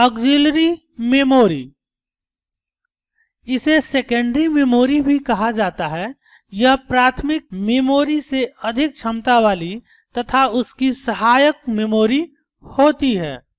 auxiliary memory इसे secondary memory भी कहा जाता है यह प्राथमिक मेमोरी से अधिक क्षमता वाली तथा उसकी सहायक मेमोरी होती है